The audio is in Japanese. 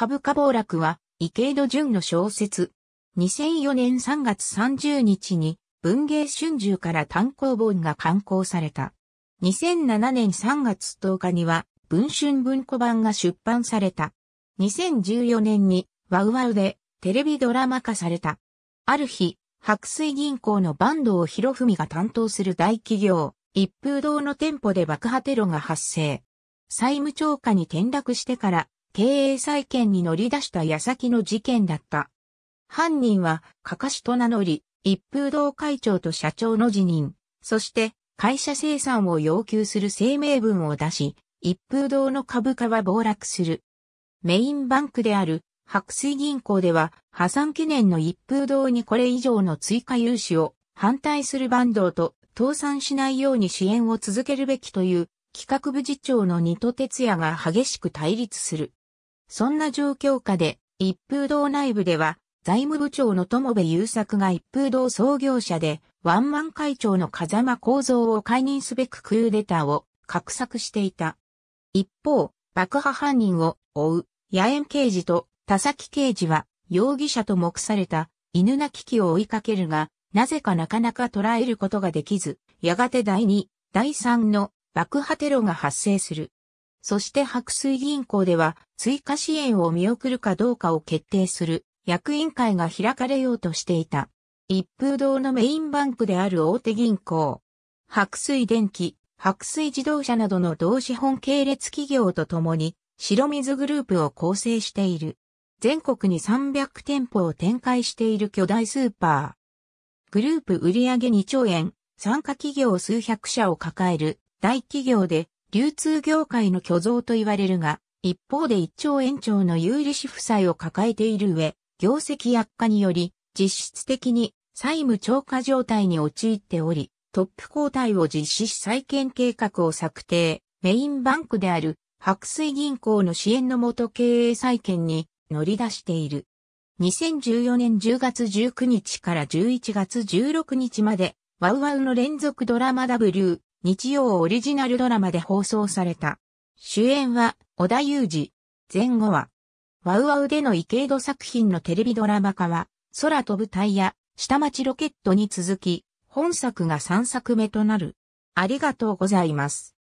株価暴落は、池井戸潤の小説。2004年3月30日に、文芸春秋から単行本が刊行された。2007年3月10日には、文春文庫版が出版された。2014年に、ワウワウで、テレビドラマ化された。ある日、白水銀行の坂東博文が担当する大企業、一風堂の店舗で爆破テロが発生。債務超過に転落してから経営再建に乗り出した矢先の事件だった。犯人は、かかしと名乗り、一風堂会長と社長の辞任、そして会社生産を要求する声明文を出し、一風堂の株価は暴落する。メインバンクである白水銀行では破産記念の一風堂にこれ以上の追加融資を反対するバンドと倒産しないように支援を続けるべきという企画部次長の二戸哲也が激しく対立する。そんな状況下で、一風堂内部では、財務部長の友部優作が一風堂創業者で、ワンマン会長の風間構造を解任すべくクーデターを画策していた。一方、爆破犯人を追う、野縁刑事と田崎刑事は、容疑者と目された犬な危機を追いかけるが、なぜかなかなか捉えることができず、やがて第2、第3の爆破テロが発生する。そして白水銀行では追加支援を見送るかどうかを決定する役員会が開かれようとしていた。一風堂のメインバンクである大手銀行。白水電機、白水自動車などの同資本系列企業とともに白水グループを構成している。全国に300店舗を展開している巨大スーパー。グループ売上2兆円、参加企業数百社を抱える大企業で流通業界の巨像と言われるが、一方で一兆円超の有利子負債を抱えている上、業績悪化により、実質的に債務超過状態に陥っており、トップ交代を実施し再建計画を策定、メインバンクである白水銀行の支援のもと経営再建に乗り出している。2014年10月19日から11月16日まで、ワウワウの連続ドラマ W、日曜オリジナルドラマで放送された。主演は、小田裕二。前後は、ワウワウでの池井戸作品のテレビドラマ化は、空飛ぶタイヤ、下町ロケットに続き、本作が3作目となる。ありがとうございます。